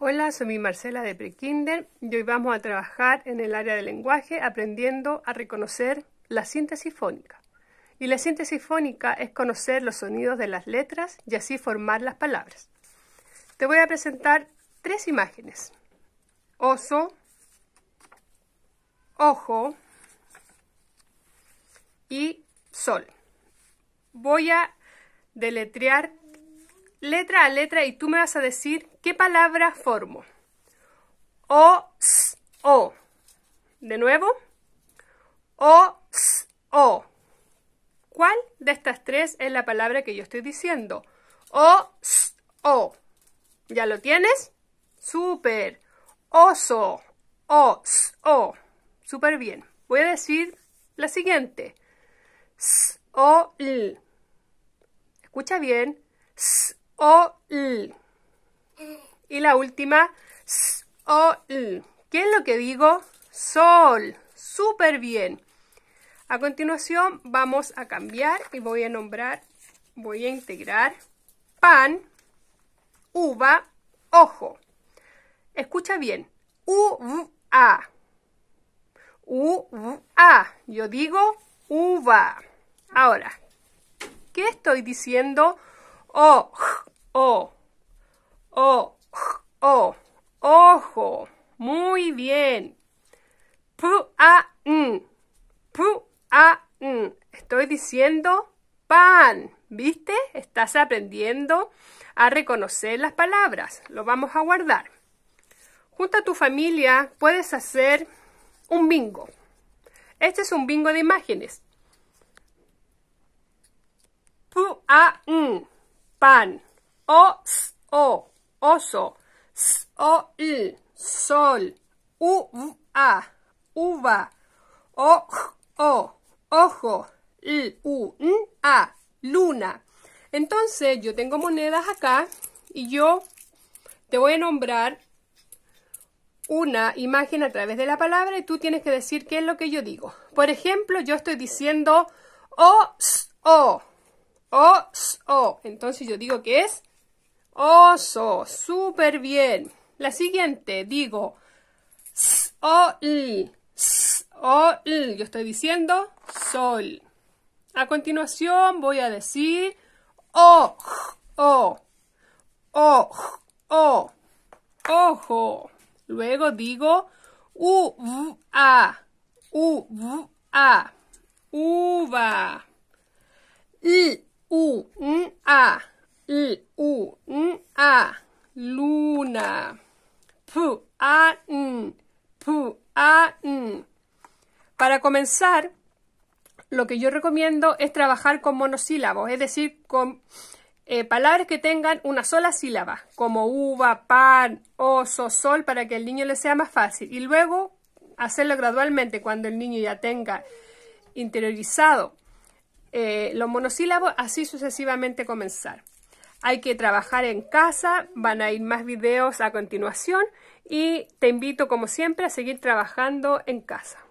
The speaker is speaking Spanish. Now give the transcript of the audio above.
Hola, soy mi Marcela de Prekinder y hoy vamos a trabajar en el área del lenguaje aprendiendo a reconocer la síntesis fónica. Y la síntesis fónica es conocer los sonidos de las letras y así formar las palabras. Te voy a presentar tres imágenes. Oso, ojo y sol. Voy a deletrear letra a letra y tú me vas a decir qué palabra formo. O, s, o. De nuevo. O, s, o. ¿Cuál de estas tres es la palabra que yo estoy diciendo? O, s, o. ¿Ya lo tienes? Súper. Oso. O, s, o. Súper bien. Voy a decir la siguiente. S, o, l. Escucha bien o l. Y la última, o l. ¿Qué es lo que digo? Sol. Súper bien. A continuación vamos a cambiar y voy a nombrar, voy a integrar pan, uva, ojo. Escucha bien. U-a. U-a. Yo digo uva. Ahora, ¿qué estoy diciendo? Ojo. O. O. O. Ojo. Muy bien. P-A-N. P-A-N. Estoy diciendo pan. ¿Viste? Estás aprendiendo a reconocer las palabras. Lo vamos a guardar. Junto a tu familia puedes hacer un bingo. Este es un bingo de imágenes. P-A-N. Pan. O, o, oso. o, l, sol. U, a, uva. O, o, ojo. L, u, n, a, luna. Entonces, yo tengo monedas acá y yo te voy a nombrar una imagen a través de la palabra y tú tienes que decir qué es lo que yo digo. Por ejemplo, yo estoy diciendo o, s, o, o, o. Entonces yo digo que es Oso. Súper bien. La siguiente, digo. o l. Yo estoy diciendo sol. A continuación voy a decir o, o, o, o, ojo. Luego digo u, a, u, a, uva, I, u, n, a. L, U, N, A, luna. P, A, N, P, A, N. Para comenzar, lo que yo recomiendo es trabajar con monosílabos, es decir, con eh, palabras que tengan una sola sílaba, como uva, pan, oso, sol, para que el niño le sea más fácil. Y luego hacerlo gradualmente cuando el niño ya tenga interiorizado eh, los monosílabos, así sucesivamente comenzar hay que trabajar en casa, van a ir más videos a continuación y te invito como siempre a seguir trabajando en casa.